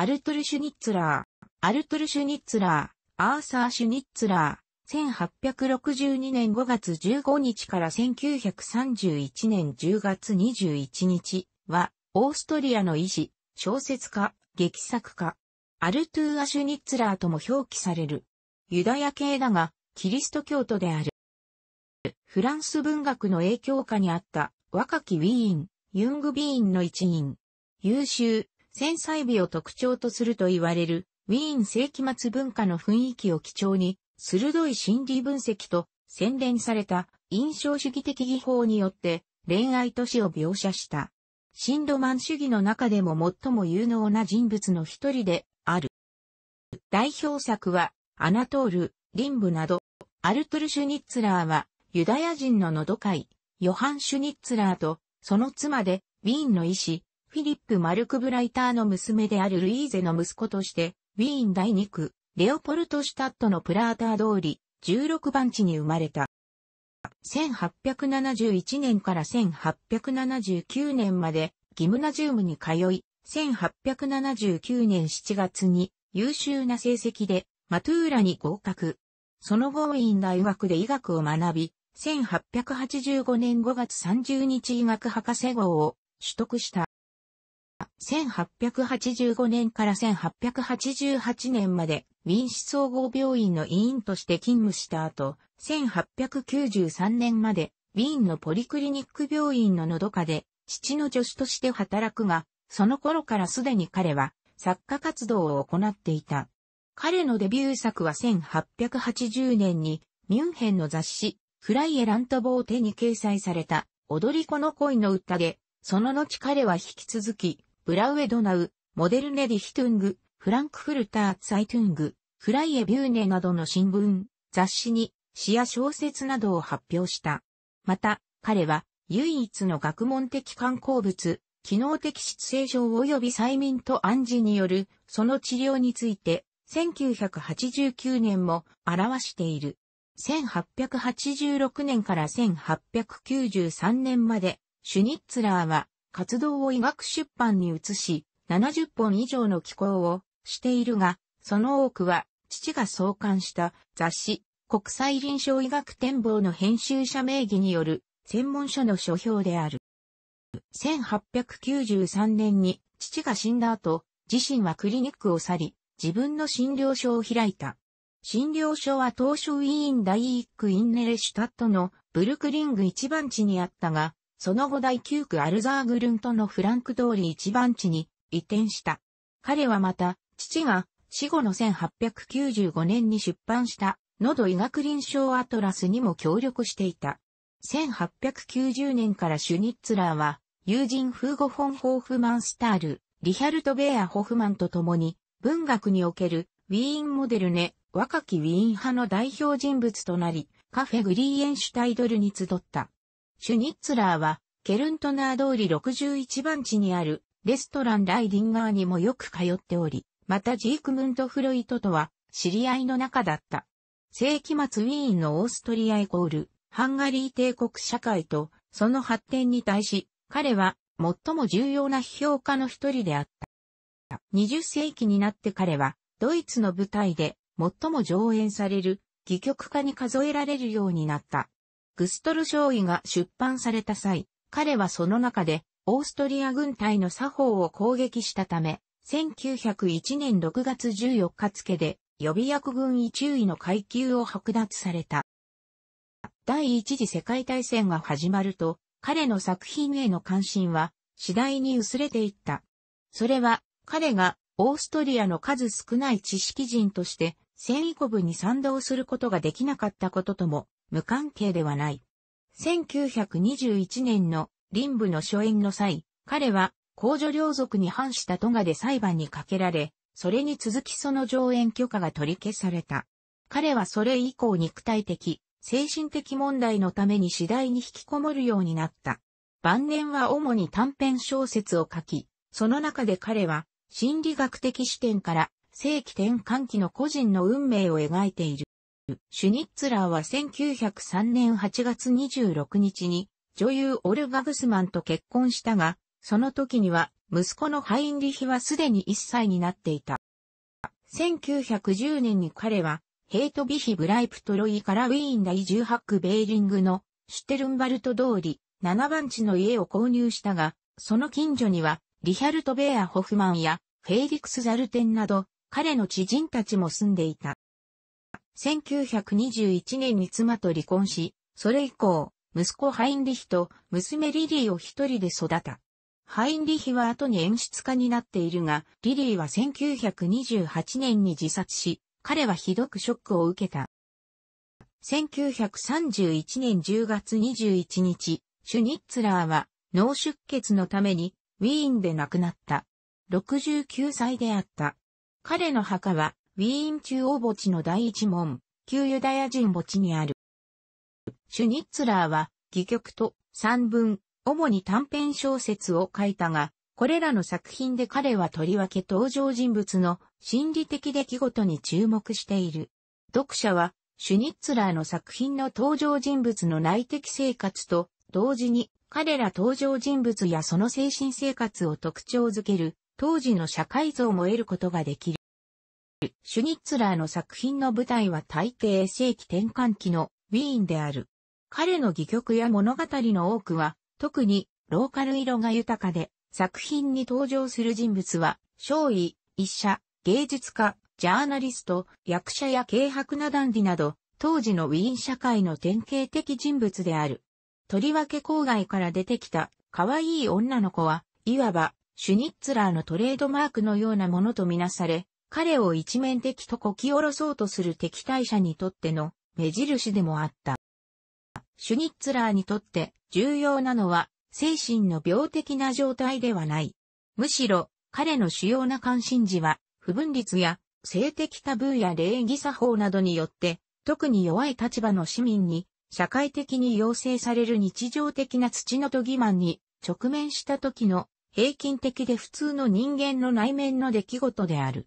アルトル・シュニッツラー。アルトル・シュニッツラー、アーサー・シュニッツラー、1862年5月15日から1931年10月21日は、オーストリアの医師、小説家、劇作家、アルトゥーア・シュニッツラーとも表記される。ユダヤ系だが、キリスト教徒である。フランス文学の影響下にあった、若きウィーン、ユングビーンの一員。優秀、繊細美を特徴とすると言われる、ウィーン世紀末文化の雰囲気を基調に、鋭い心理分析と洗練された印象主義的技法によって恋愛都市を描写した。新ロマン主義の中でも最も有能な人物の一人である。代表作は、アナトール、リンブなど、アルトゥル・シュニッツラーは、ユダヤ人ののどかい、ヨハン・シュニッツラーと、その妻で、ウィーンの医師、フィリップ・マルク・ブライターの娘であるルイーゼの息子として、ウィーン第2区、レオポルト・シュタットのプラーター通り、16番地に生まれた。1871年から1879年まで、ギムナジウムに通い、1879年7月に優秀な成績でマトゥーラに合格。その後ウィーン大学で医学を学び、1885年5月30日医学博士号を取得した。1885年から1888年まで、ウィン市総合病院の委員として勤務した後、1893年まで、ウィーンのポリクリニック病院ののどかで、父の助手として働くが、その頃からすでに彼は、作家活動を行っていた。彼のデビュー作は1880年に、ミュンヘンの雑誌、フライエラントボーテに掲載された、踊り子の恋の歌で、その後彼は引き続き、ブラウエドナウ、モデルネ・ディヒトゥング、フランクフルター・ツァイトゥング、フライエ・ビューネなどの新聞、雑誌に詩や小説などを発表した。また、彼は唯一の学問的観光物、機能的失性症及び催眠と暗示によるその治療について、1989年も表している。1886年から1893年まで、シュニッツラーは活動を医学出版に移し、70本以上の寄稿をしているが、その多くは、父が創刊した雑誌、国際臨床医学展望の編集者名義による専門書の書評である。1893年に父が死んだ後、自身はクリニックを去り、自分の診療所を開いた。診療所は当初、委員第一区インネレシュタットのブルクリング一番地にあったが、その後第9区アルザーグルントのフランク通り一番地に移転した。彼はまた、父が死後の1895年に出版した喉医学臨床アトラスにも協力していた。1890年からシュニッツラーは、友人フーゴ・フォン・ホーフマン・スタール、リヒャルト・ベア・ホフマンと共に、文学におけるウィーンモデルね、若きウィーン派の代表人物となり、カフェ・グリーエンシュタイドルに集った。シュニッツラーは、ケルントナー通り61番地にあるレストランライディンガーにもよく通っており、またジークムント・フロイトとは知り合いの仲だった。世紀末ウィーンのオーストリアイコール、ハンガリー帝国社会とその発展に対し、彼は最も重要な批評家の一人であった。20世紀になって彼は、ドイツの舞台で最も上演される、戯曲家に数えられるようになった。グストル少尉が出版された際、彼はその中で、オーストリア軍隊の作法を攻撃したため、1901年6月14日付で予備役軍医中尉の階級を剥奪された。第一次世界大戦が始まると、彼の作品への関心は次第に薄れていった。それは彼がオーストリアの数少ない知識人として戦意古部に賛同することができなかったこととも無関係ではない。1921年の林部の初演の際、彼は公女領族に反したトガで裁判にかけられ、それに続きその上演許可が取り消された。彼はそれ以降肉体的、精神的問題のために次第に引きこもるようになった。晩年は主に短編小説を書き、その中で彼は心理学的視点から正規転換期の個人の運命を描いている。シュニッツラーは1903年8月26日に女優オルガ・グスマンと結婚したが、その時には息子のハインリヒはすでに1歳になっていた。1910年に彼はヘイトビヒ・ブライプトロイからウィーン第18区ベーリングのシュテルンバルト通り7番地の家を購入したが、その近所にはリヒャルト・ベア・ホフマンやフェイリクス・ザルテンなど彼の知人たちも住んでいた。1921年に妻と離婚し、それ以降、息子ハインリヒと娘リリーを一人で育た。ハインリヒは後に演出家になっているが、リリーは1928年に自殺し、彼はひどくショックを受けた。1931年10月21日、シュニッツラーは脳出血のためにウィーンで亡くなった。69歳であった。彼の墓はウィーン中央墓地の第一門、旧ユダヤ人墓地にある。シュニッツラーは、戯曲と散文、主に短編小説を書いたが、これらの作品で彼はとりわけ登場人物の心理的出来事に注目している。読者は、シュニッツラーの作品の登場人物の内的生活と、同時に彼ら登場人物やその精神生活を特徴づける、当時の社会像も得ることができる。シュニッツラーの作品の舞台は大抵世紀転換期のウィーンである。彼の戯曲や物語の多くは、特にローカル色が豊かで、作品に登場する人物は、少尉、医者、芸術家、ジャーナリスト、役者や軽薄なダンディなど、当時のウィーン社会の典型的人物である。とりわけ郊外から出てきた可愛い女の子は、いわば、シュニッツラーのトレードマークのようなものとみなされ、彼を一面的とこき下ろそうとする敵対者にとっての目印でもあった。シュニッツラーにとって重要なのは精神の病的な状態ではない。むしろ彼の主要な関心事は不分率や性的タブーや礼儀作法などによって特に弱い立場の市民に社会的に要請される日常的な土のとぎマンに直面した時の平均的で普通の人間の内面の出来事である。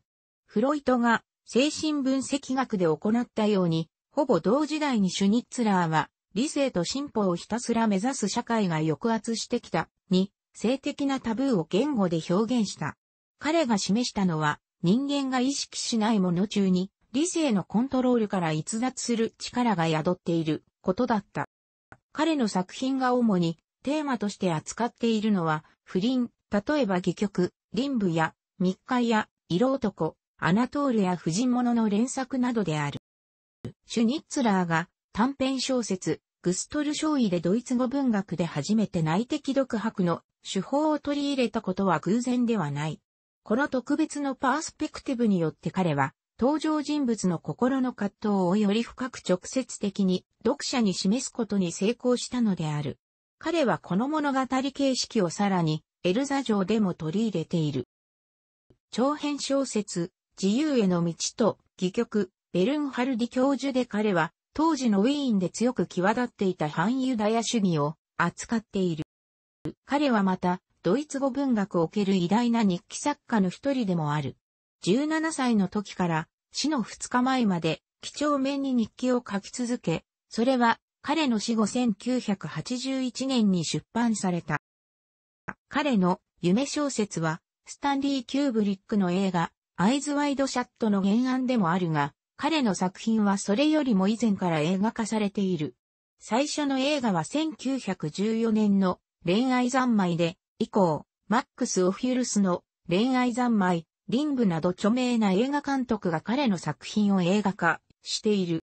フロイトが精神分析学で行ったように、ほぼ同時代にシュニッツラーは、理性と進歩をひたすら目指す社会が抑圧してきた、に、性的なタブーを言語で表現した。彼が示したのは、人間が意識しないもの中に、理性のコントロールから逸脱する力が宿っていることだった。彼の作品が主にテーマとして扱っているのは、不倫、例えば戯曲、林部や、密会や、色男、アナトールや婦人物の連作などである。シュニッツラーが短編小説、グストル少尉でドイツ語文学で初めて内的独白の手法を取り入れたことは偶然ではない。この特別のパースペクティブによって彼は登場人物の心の葛藤をより深く直接的に読者に示すことに成功したのである。彼はこの物語形式をさらにエルザ城でも取り入れている。長編小説、自由への道と、戯曲、ベルンハルディ教授で彼は、当時のウィーンで強く際立っていた反ユダヤ主義を扱っている。彼はまた、ドイツ語文学を受ける偉大な日記作家の一人でもある。17歳の時から死の2日前まで、貴重面に日記を書き続け、それは彼の死後1981年に出版された。彼の夢小説は、スタンリー・キューブリックの映画、アイズワイドシャットの原案でもあるが、彼の作品はそれよりも以前から映画化されている。最初の映画は1914年の恋愛三昧で、以降、マックス・オフィルスの恋愛三昧、リングなど著名な映画監督が彼の作品を映画化している。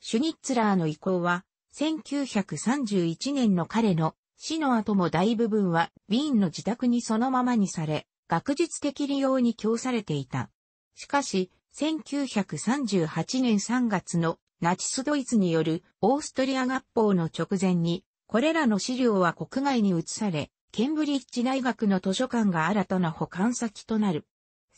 シュニッツラーの意向は、1931年の彼の死の後も大部分はウィーンの自宅にそのままにされ、学術的利用に供されていた。しかし、1938年3月のナチスドイツによるオーストリア合法の直前に、これらの資料は国外に移され、ケンブリッジ大学の図書館が新たな保管先となる。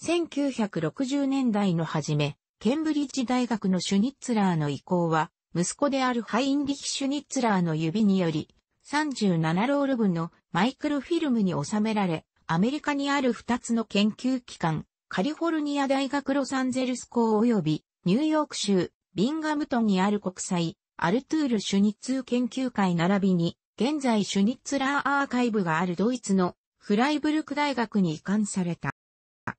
1960年代の初め、ケンブリッジ大学のシュニッツラーの意向は、息子であるハインリヒ・シュニッツラーの指により、37ロール分のマイクロフィルムに収められ、アメリカにある2つの研究機関、カリフォルニア大学ロサンゼルス校及びニューヨーク州ビンガムトンにある国際アルトゥール・シュニッツ研究会並びに現在シュニッツラーアーカイブがあるドイツのフライブルク大学に移管された。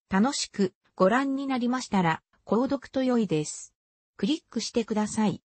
楽しくご覧になりましたら購読と良いです。クリックしてください。